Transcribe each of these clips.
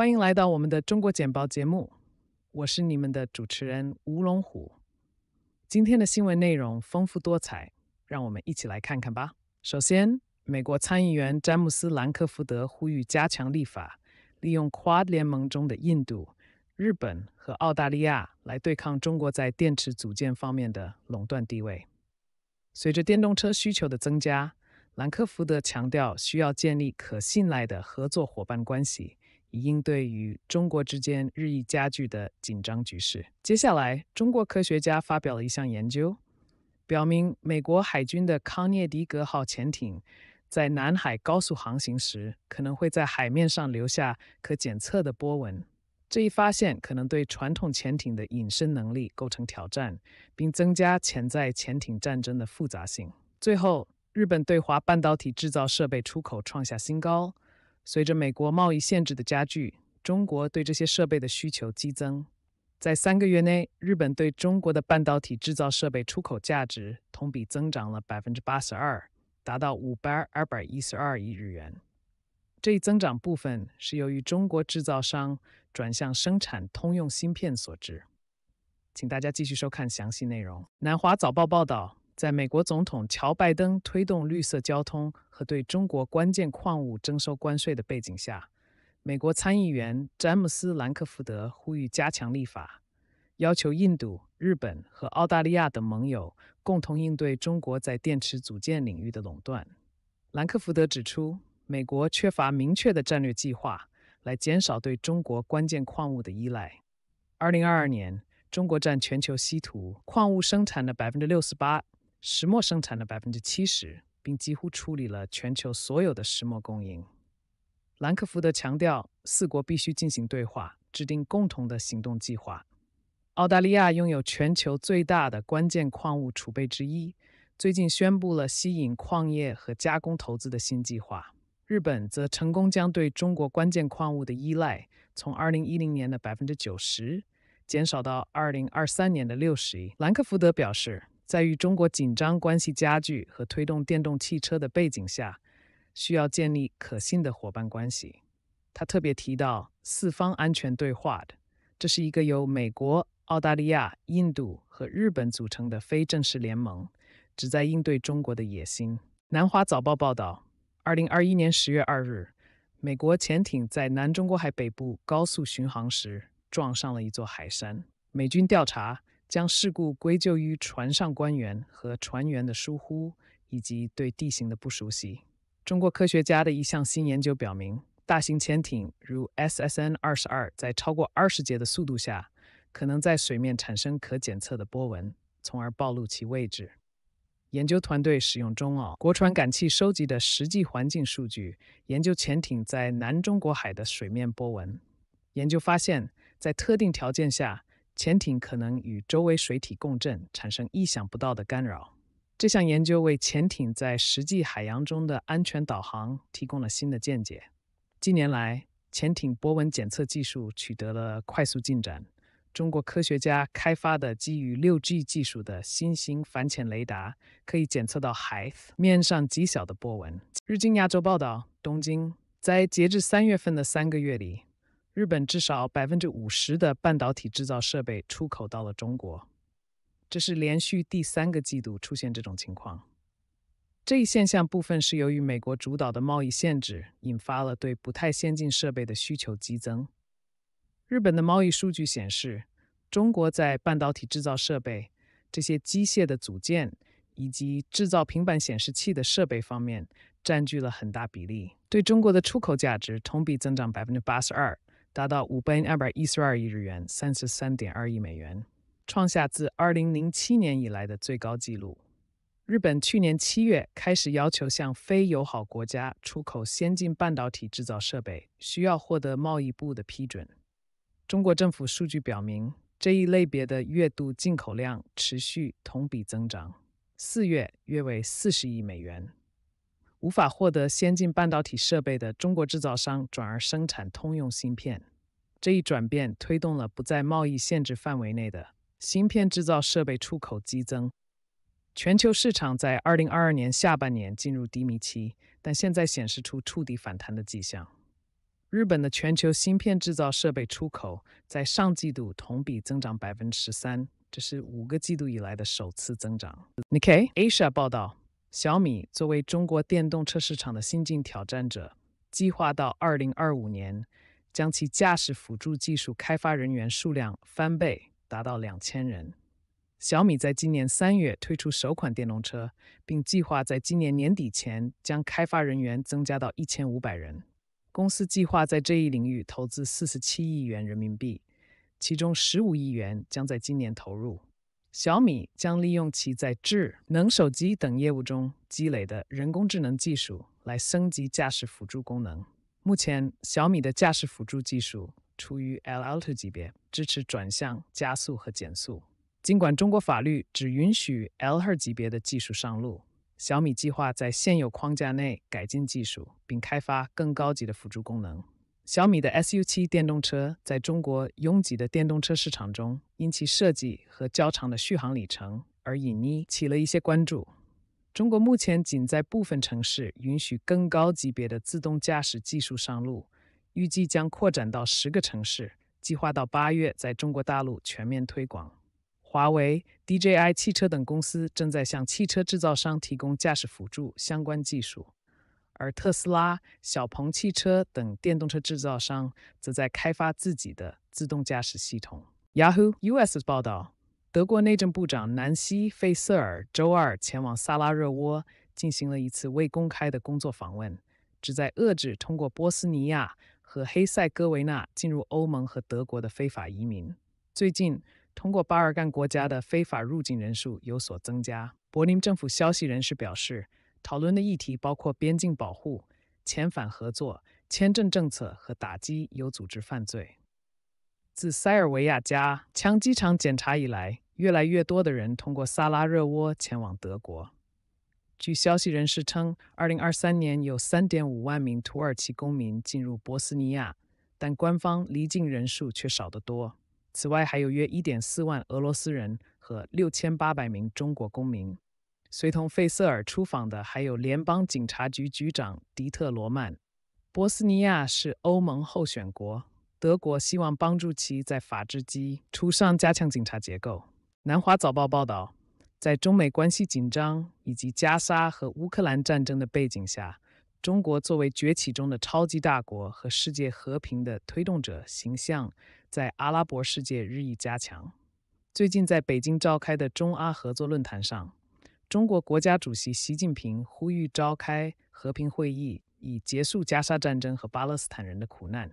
欢迎来到我们的中国简报节目，我是你们的主持人吴龙虎。今天的新闻内容丰富多彩，让我们一起来看看吧。首先，美国参议员詹姆斯·兰克福德呼吁加强立法，利用 QUAD 联盟中的印度、日本和澳大利亚来对抗中国在电池组件方面的垄断地位。随着电动车需求的增加，兰克福德强调需要建立可信赖的合作伙伴关系。以应对与中国之间日益加剧的紧张局势。接下来，中国科学家发表了一项研究，表明美国海军的康涅狄格号潜艇在南海高速航行时，可能会在海面上留下可检测的波纹。这一发现可能对传统潜艇的隐身能力构成挑战，并增加潜在潜艇战争的复杂性。最后，日本对华半导体制造设备出口创下新高。随着美国贸易限制的加剧，中国对这些设备的需求激增。在三个月内，日本对中国的半导体制造设备出口价值同比增长了百分之八十二，达到五百二百一十二亿日元。这一增长部分是由于中国制造商转向生产通用芯片所致。请大家继续收看详细内容。南华早报报道。在美国总统乔·拜登推动绿色交通和对中国关键矿物征收关税的背景下，美国参议员詹姆斯·兰克福德呼吁加强立法，要求印度、日本和澳大利亚等盟友共同应对中国在电池组件领域的垄断。兰克福德指出，美国缺乏明确的战略计划来减少对中国关键矿物的依赖。二零二二年，中国占全球稀土矿物生产的百分之六十八。石墨生产的百分之七十，并几乎处理了全球所有的石墨供应。兰克福德强调，四国必须进行对话，制定共同的行动计划。澳大利亚拥有全球最大的关键矿物储备之一，最近宣布了吸引矿业和加工投资的新计划。日本则成功将对中国关键矿物的依赖从二零一零年的百分之九十减少到二零二三年的六十兰克福德表示。在与中国紧张关系加剧和推动电动汽车的背景下，需要建立可信的伙伴关系。他特别提到四方安全对话，这是一个由美国、澳大利亚、印度和日本组成的非正式联盟，旨在应对中国的野心。南华早报报道，二零二一年十月二日，美国潜艇在南中国海北部高速巡航时撞上了一座海山。美军调查。将事故归咎于船上官员和船员的疏忽，以及对地形的不熟悉。中国科学家的一项新研究表明，大型潜艇如 S S N 二十二在超过二十节的速度下，可能在水面产生可检测的波纹，从而暴露其位置。研究团队使用中澳国传感器收集的实际环境数据，研究潜艇在南中国海的水面波纹。研究发现，在特定条件下。潜艇可能与周围水体共振，产生意想不到的干扰。这项研究为潜艇在实际海洋中的安全导航提供了新的见解。近年来，潜艇波纹检测技术取得了快速进展。中国科学家开发的基于六 G 技术的新型反潜雷达，可以检测到海面上极小的波纹。日经亚洲报道，东京在截至三月份的三个月里。日本至少百分之五十的半导体制造设备出口到了中国，这是连续第三个季度出现这种情况。这一现象部分是由于美国主导的贸易限制引发了对不太先进设备的需求激增。日本的贸易数据显示，中国在半导体制造设备、这些机械的组件以及制造平板显示器的设备方面占据了很大比例。对中国的出口价值同比增长百分之八十二。达到五百二百一十二亿日元，三十三点二亿美元，创下自二零零七年以来的最高纪录。日本去年七月开始要求向非友好国家出口先进半导体制造设备需要获得贸易部的批准。中国政府数据表明，这一类别的月度进口量持续同比增长，四月约为四十亿美元。无法获得先进半导体设备的中国制造商转而生产通用芯片，这一转变推动了不在贸易限制范围内的芯片制造设备出口激增。全球市场在2022年下半年进入低迷期，但现在显示出触底反弹的迹象。日本的全球芯片制造设备出口在上季度同比增长13%，这是五个季度以来的首次增长。Nikkei Asia 报道。小米作为中国电动车市场的新晋挑战者，计划到2025年将其驾驶辅助技术开发人员数量翻倍，达到2000人。小米在今年3月推出首款电动车，并计划在今年年底前将开发人员增加到1500人。公司计划在这一领域投资47亿元人民币，其中15亿元将在今年投入。小米将利用其在智能手机等业务中积累的人工智能技术来升级驾驶辅助功能。目前，小米的驾驶辅助技术处于 L2 级别，支持转向、加速和减速。尽管中国法律只允许 L2 级别的技术上路，小米计划在现有框架内改进技术，并开发更高级的辅助功能。小米的 SU7 电动车在中国拥挤的电动车市场中，因其设计和较长的续航里程而隐引起了一些关注。中国目前仅在部分城市允许更高级别的自动驾驶技术上路，预计将扩展到十个城市，计划到八月在中国大陆全面推广。华为、DJI、汽车等公司正在向汽车制造商提供驾驶辅助相关技术。而特斯拉、小鹏汽车等电动车制造商则在开发自己的自动驾驶系统。Yahoo US 报道，德国内政部长南希·费瑟尔周二前往萨拉热窝进行了一次未公开的工作访问，旨在遏制通过波斯尼亚和黑塞哥维那进入欧盟和德国的非法移民。最近，通过巴尔干国家的非法入境人数有所增加。柏林政府消息人士表示。讨论的议题包括边境保护、遣返合作、签证政策和打击有组织犯罪。自塞尔维亚加强机场检查以来，越来越多的人通过萨拉热窝前往德国。据消息人士称，2023年有3.5万名土耳其公民进入波斯尼亚，但官方离境人数却少得多。此外，还有约1.4万俄罗斯人和6800名中国公民。随同费瑟尔出访的还有联邦警察局局长迪特罗曼。波斯尼亚是欧盟候选国，德国希望帮助其在法治基础上加强警察结构。南华早报报道，在中美关系紧张以及加沙和乌克兰战争的背景下，中国作为崛起中的超级大国和世界和平的推动者形象在阿拉伯世界日益加强。最近在北京召开的中阿合作论坛上。中国国家主席习近平呼吁召开和平会议，以结束加沙战争和巴勒斯坦人的苦难。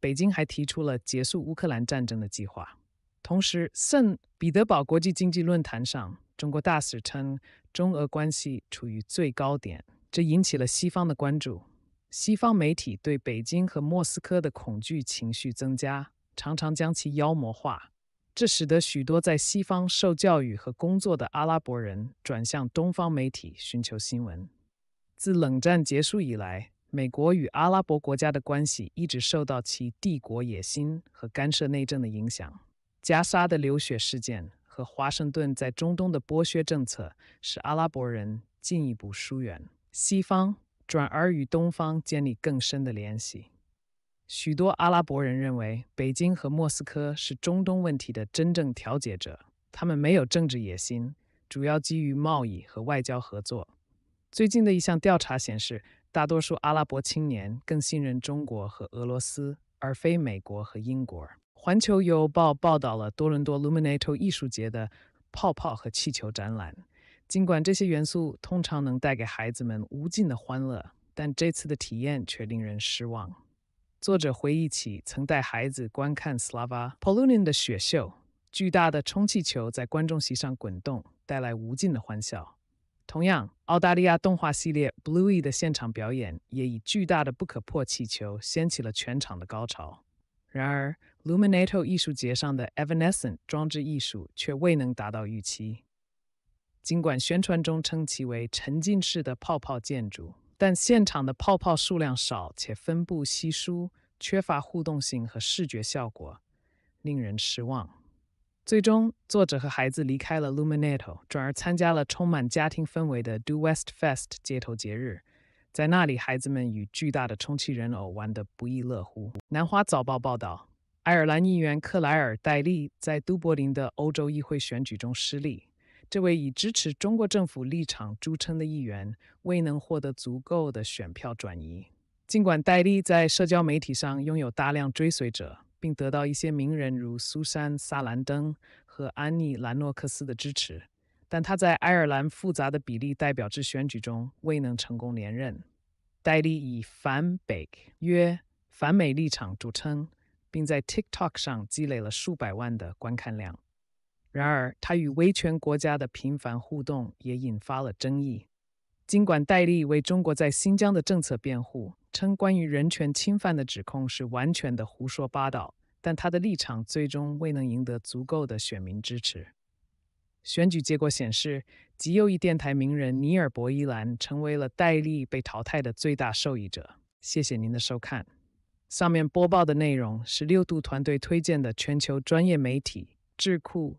北京还提出了结束乌克兰战争的计划。同时，圣彼得堡国际经济论坛上，中国大使称中俄关系处于最高点，这引起了西方的关注。西方媒体对北京和莫斯科的恐惧情绪增加，常常将其妖魔化。这使得许多在西方受教育和工作的阿拉伯人转向东方媒体寻求新闻。自冷战结束以来，美国与阿拉伯国家的关系一直受到其帝国野心和干涉内政的影响。加沙的流血事件和华盛顿在中东的剥削政策使阿拉伯人进一步疏远西方，转而与东方建立更深的联系。许多阿拉伯人认为，北京和莫斯科是中东问题的真正调解者。他们没有政治野心，主要基于贸易和外交合作。最近的一项调查显示，大多数阿拉伯青年更信任中国和俄罗斯，而非美国和英国。《环球邮报》报道了多伦多 Luminato 艺术节的泡泡和气球展览。尽管这些元素通常能带给孩子们无尽的欢乐，但这次的体验却令人失望。作者回忆起曾带孩子观看 Slava Polunin 的雪秀，巨大的充气球在观众席上滚动，带来无尽的欢笑。同样，澳大利亚动画系列《Bluey》的现场表演也以巨大的不可破气球掀起了全场的高潮。然而 l u m i n a t o 艺术节上的 e v a n e s c e n 装置艺术却未能达到预期，尽管宣传中称其为沉浸式的泡泡建筑。但现场的泡泡数量少且分布稀疏，缺乏互动性和视觉效果，令人失望。最终，作者和孩子离开了 Luminato，转而参加了充满家庭氛围的 Dewest Fest 街头节日，在那里，孩子们与巨大的充气人偶玩得不亦乐乎。《南华早报》报道，爱尔兰议员克莱尔·戴利在都柏林的欧洲议会选举中失利。这位以支持中国政府立场著称的议员未能获得足够的选票转移。尽管戴笠在社交媒体上拥有大量追随者，并得到一些名人如苏珊·萨兰登和安妮·兰诺克斯的支持，但他在爱尔兰复杂的比例代表制选举中未能成功连任。戴笠以反北约、反美立场著称，并在 TikTok 上积累了数百万的观看量。然而，他与维权国家的频繁互动也引发了争议。尽管戴笠为中国在新疆的政策辩护，称关于人权侵犯的指控是完全的胡说八道，但他的立场最终未能赢得足够的选民支持。选举结果显示，极右翼电台名人尼尔·博伊兰成为了戴笠被淘汰的最大受益者。谢谢您的收看。上面播报的内容是六度团队推荐的全球专业媒体智库。